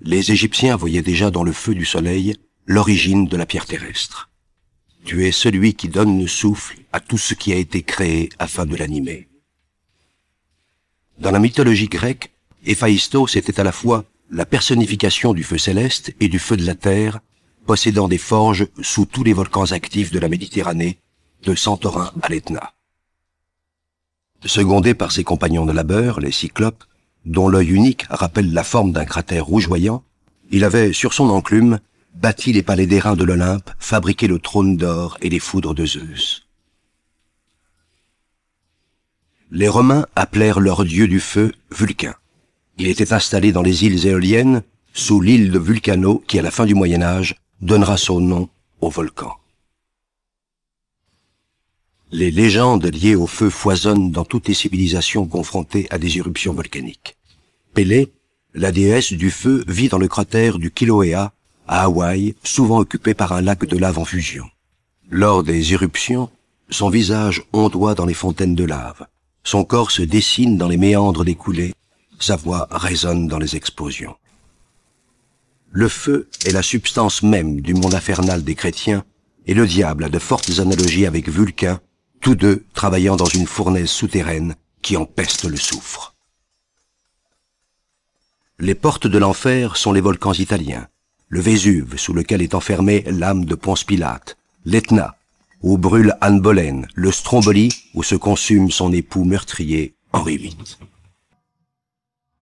les Égyptiens voyaient déjà dans le feu du soleil l'origine de la pierre terrestre. Tu es celui qui donne le souffle à tout ce qui a été créé afin de l'animer. Dans la mythologie grecque, Héphaïstos était à la fois la personnification du feu céleste et du feu de la terre, possédant des forges sous tous les volcans actifs de la Méditerranée, de Santorin à l'Etna. Secondé par ses compagnons de labeur, les Cyclopes, dont l'œil unique rappelle la forme d'un cratère rougeoyant, il avait, sur son enclume, bâti les palais d'airain de l'Olympe, fabriqué le trône d'or et les foudres de Zeus. Les Romains appelèrent leur dieu du feu Vulcain. Il était installé dans les îles éoliennes, sous l'île de Vulcano qui, à la fin du Moyen Âge, donnera son nom au volcan. Les légendes liées au feu foisonnent dans toutes les civilisations confrontées à des éruptions volcaniques. Pélé, la déesse du feu, vit dans le cratère du Kiloéa, à Hawaï, souvent occupé par un lac de lave en fusion. Lors des éruptions, son visage ondoie dans les fontaines de lave, son corps se dessine dans les méandres des coulées, sa voix résonne dans les explosions. Le feu est la substance même du monde infernal des chrétiens, et le diable a de fortes analogies avec Vulcain, tous deux travaillant dans une fournaise souterraine qui empeste le soufre. Les portes de l'enfer sont les volcans italiens, le Vésuve sous lequel est enfermée l'âme de Ponce Pilate, l'Etna, où brûle Anne Boleyn, le Stromboli où se consume son époux meurtrier Henri VIII.